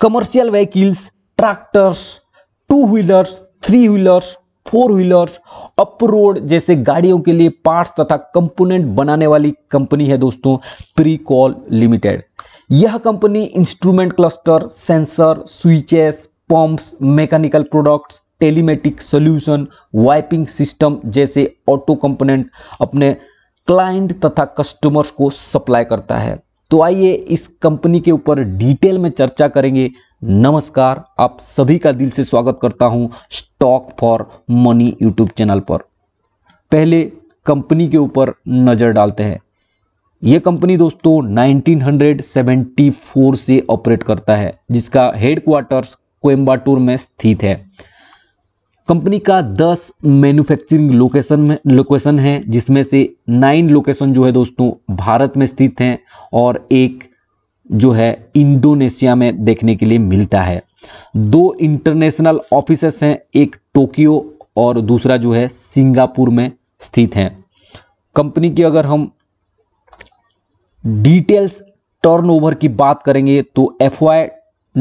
commercial vehicles tractors two wheelers three wheelers four wheelers offroad जैसे गाड़ियों के लिए पार्ट्स तथा कंपोनेंट बनाने वाली कंपनी है दोस्तों प्री कॉल लिमिटेड यह company instrument cluster sensor switches pumps mechanical products telematic solution wiping system जैसे ऑटो कंपोनेंट अपने क्लाइंट तथा कस्टमर्स को सप्लाई करता है तो आइए इस कंपनी के ऊपर डिटेल में चर्चा करेंगे नमस्कार आप सभी का दिल से स्वागत करता हूं stock for money YouTube channel पर पहले कंपनी के ऊपर नज़र डालते हैं ये कंपनी दोस्तों 1974 से ऑपरेट करता है जिसका हेडक्वार्टर्स कोयम्बाटूर में स्थित है कंपनी का 10 मैन्युफैक्चरिंग लोकेशन में लोकेशन है जिसमें से नाइन लोकेशन जो है दोस्तों भारत में स्थित हैं और एक जो है इंडोनेशिया में देखने के लिए मिलता है दो इंटरनेशनल ऑफिस हैं एक टोक्यो और दूसरा जो है सिंगापुर में स्थित हैं कंपनी की अगर हम डिटेल्स टर्नओवर की बात करेंगे तो एफ वाई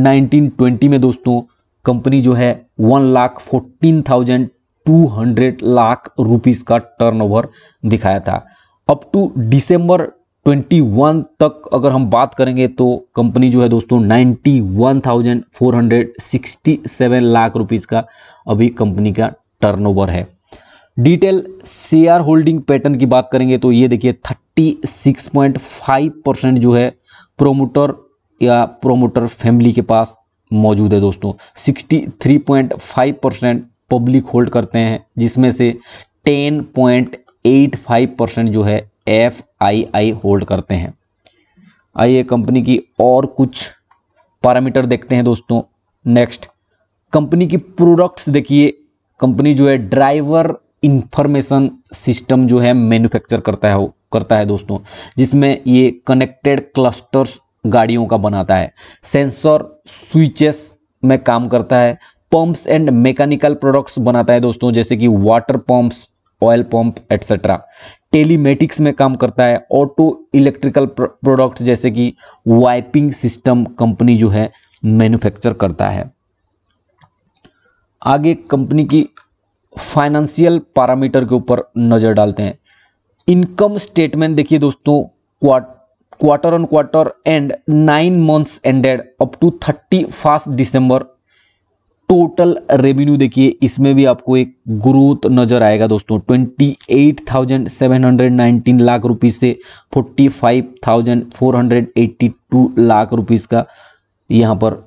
नाइनटीन ट्वेंटी में दोस्तों कंपनी जो है one lakh fourteen thousand two hundred lakh rupees का टर्नओवर दिखाया था अप टू दिसंबर 21 तक अगर हम बात करेंगे तो कंपनी जो है दोस्तों 91,467 लाख रुपीस का अभी कंपनी का टर्नओवर है डिटेल शेयर होल्डिंग पैटर्न की बात करेंगे तो ये देखिए 36.5 परसेंट जो है प्रोमोटर या प्रोमोटर फैमिली के पास मौजूद है दोस्तों 63.5 परसेंट पब्लिक होल्ड करते हैं जिसमें से 10.85 परसेंट जो है एफ आई आई होल्ड करते हैं आइए कंपनी की और कुछ पैरामीटर देखते हैं दोस्तों नेक्स्ट कंपनी की प्रोडक्ट्स देखिए कंपनी जो है ड्राइवर इंफॉर्मेशन सिस्टम जो है मैन्युफैक्चर करता है करता है दोस्तों जिसमें ये कनेक्टेड क्लस्टर्स गाड़ियों का बनाता है सेंसर स्विचेस में काम करता है पंप्स एंड मैकेनिकल प्रोडक्ट्स बनाता है दोस्तों जैसे कि water pumps oil pump etcetera telematics में काम करता है ऑटो इलेक्ट्रिकल प्रोडक्ट जैसे कि वाइपिंग सिस्टम कंपनी जो है मैन्युफैक्चर करता है आगे कंपनी की फाइनेंशियल पैरामीटर के ऊपर नज़र डालते हैं इनकम स्टेटमेंट देखिए दोस्तों quart quarter on quarter and nine months ended up to thirty first December total revenue देखिए इसमें भी आपको एक ग्रोथ नज़र आएगा दोस्तों 28,719 लाख रुपीस से 45,482 लाख रुपीस का यहाँ पर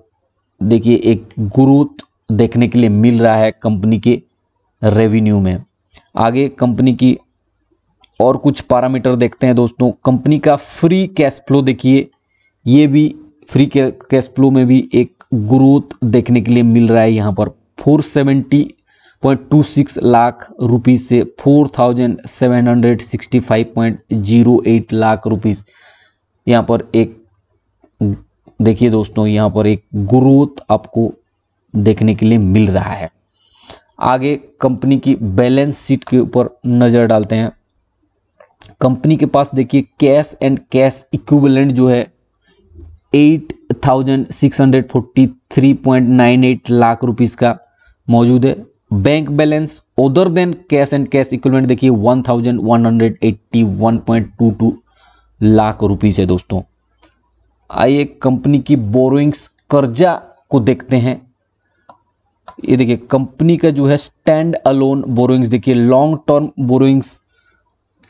देखिए एक ग्रोथ देखने के लिए मिल रहा है कंपनी के रेवेन्यू में आगे कंपनी की और कुछ पैरामीटर देखते हैं दोस्तों कंपनी का फ्री कैश फ्लो देखिए ये भी फ्री कैश फ्लो में भी एक ग्रोथ देखने के लिए मिल रहा है यहाँ पर 470.26 लाख रुपीज से 4765.08 लाख रुपीज यहाँ पर एक देखिए दोस्तों यहाँ पर एक ग्रोथ आपको देखने के लिए मिल रहा है आगे कंपनी की बैलेंस शीट के ऊपर नज़र डालते हैं कंपनी के पास देखिए कैश एंड कैश इक्विवेलेंट जो है eight thousand six hundred forty three point nine eight lakh rupees का मौजूद है bank balance other than cash and cash equivalent देखिए one thousand one hundred eighty one point two two lakh rupees है दोस्तों आइए company की बोरोइंग्स कर्जा को देखते हैं ये देखिए कंपनी का जो है स्टैंड अलोन बोरोइंग्स देखिए लॉन्ग टर्म बोरोइंग्स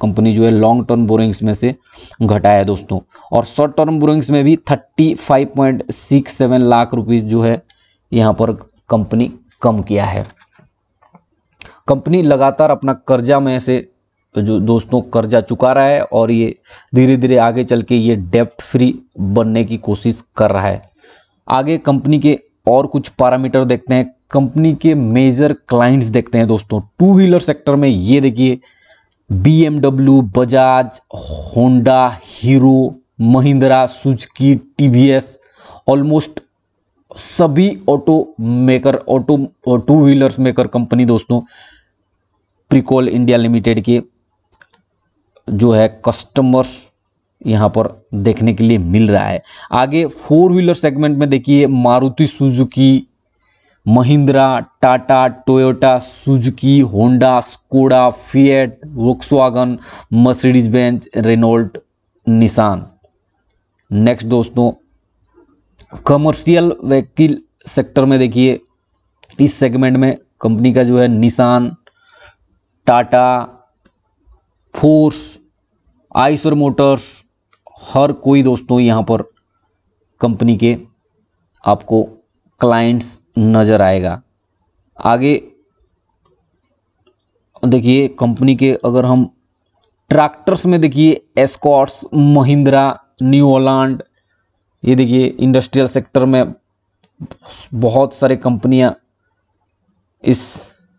कंपनी जो है लॉन्ग टर्म बोरिंग्स में से घटाया है दोस्तों और शॉर्ट टर्म बोरिंग्स में भी thirty five point six seven lakh rupees जो है यहां पर कंपनी कम किया है कंपनी लगातार अपना कर्जा में से जो दोस्तों कर्जा चुका रहा है और ये धीरे धीरे आगे चल के ये डेप्ट फ्री बनने की कोशिश कर रहा है आगे कंपनी के और कुछ पैरामीटर देखते हैं कंपनी के मेजर क्लाइंट्स देखते हैं दोस्तों टू व्हीलर सेक्टर में ये देखिए BMW Bajaj Honda Hero Mahindra Suzuki TVS almost सभी auto maker auto two wheelers maker company दोस्तों प्रिकॉल इंडिया लिमिटेड के जो है कस्टमर्स यहाँ पर देखने के लिए मिल रहा है आगे फोर व्हीलर सेगमेंट में देखिए Maruti Suzuki Mahindra Tata Toyota Suzuki Honda Skoda Fiat Volkswagen Mercedes Benz Renault Nissan next दोस्तों कमर्शियल व्हीकिल सेक्टर में देखिए इस सेगमेंट में कंपनी का जो है Nissan Tata Force Eicher Motors हर कोई दोस्तों यहाँ पर कंपनी के आपको क्लाइंट्स नज़र आएगा आगे देखिए कंपनी के अगर हम ट्रैक्टर्स में देखिए एस्कॉट्स महिंद्रा न्यू ओलैंड ये देखिए इंडस्ट्रियल सेक्टर में बहुत सारे कंपनियां इस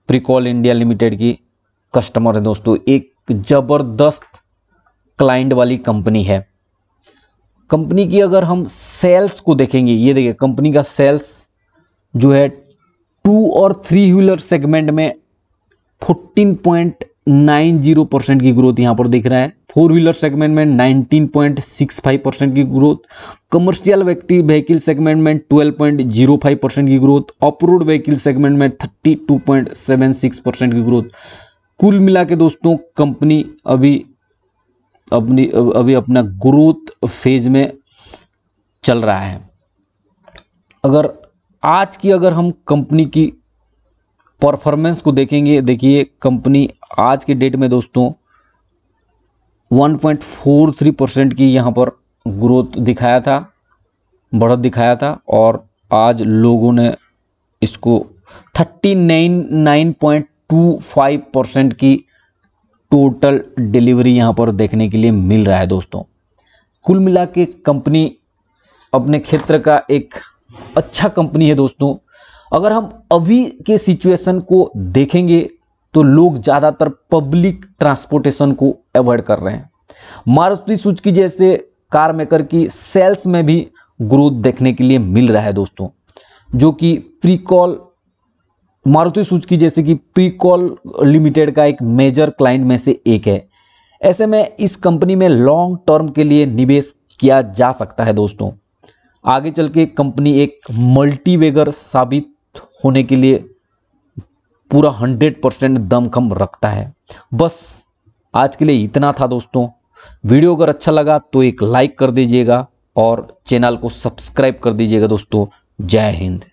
प्रिकॉल इंडिया लिमिटेड की कस्टमर है दोस्तों एक ज़बरदस्त क्लाइंट वाली कंपनी है कंपनी की अगर हम सेल्स को देखेंगे ये देखिए कंपनी का सेल्स जो है टू और थ्री व्हीलर सेगमेंट में fourteen point nine zero percent की ग्रोथ यहां पर दिख रहा है फोर व्हीलर सेगमेंट में nineteen point six five percent की ग्रोथ कमर्शियल व्हीकल सेगमेंट में twelve point zero five percent की growth off road vehicle segment में thirty two point seven six percent की ग्रोथ कुल मिला के दोस्तों कंपनी अभी अपनी अभी अपना ग्रोथ फेज में चल रहा है अगर आज की अगर हम कंपनी की परफॉर्मेंस को देखेंगे देखिए कंपनी आज के डेट में दोस्तों 1.43 परसेंट की यहाँ पर ग्रोथ दिखाया था बढ़त दिखाया था और आज लोगों ने इसको फाइव परसेंट की टोटल डिलीवरी यहाँ पर देखने के लिए मिल रहा है दोस्तों कुल मिला के कंपनी अपने क्षेत्र का एक अच्छा कंपनी है दोस्तों अगर हम अभी के सिचुएशन को देखेंगे तो लोग ज़्यादातर पब्लिक ट्रांसपोर्टेशन को अवॉइड कर रहे हैं मारुति सुजुकी जैसे कार मेकर की सेल्स में भी ग्रोथ देखने के लिए मिल रहा है दोस्तों जो कि प्रीकॉल मारुति सुजुकी जैसे कि प्रीकॉल लिमिटेड का एक मेजर क्लाइंट में से एक है ऐसे में इस कंपनी में लॉन्ग टर्म के लिए निवेश किया जा सकता है दोस्तों आगे चल के कंपनी एक मल्टीवेगर साबित होने के लिए पूरा हंड्रेड परसेंट दमखम रखता है बस आज के लिए इतना था दोस्तों वीडियो अगर अच्छा लगा तो एक लाइक कर दीजिएगा और चैनल को सब्सक्राइब कर दीजिएगा दोस्तों जय हिंद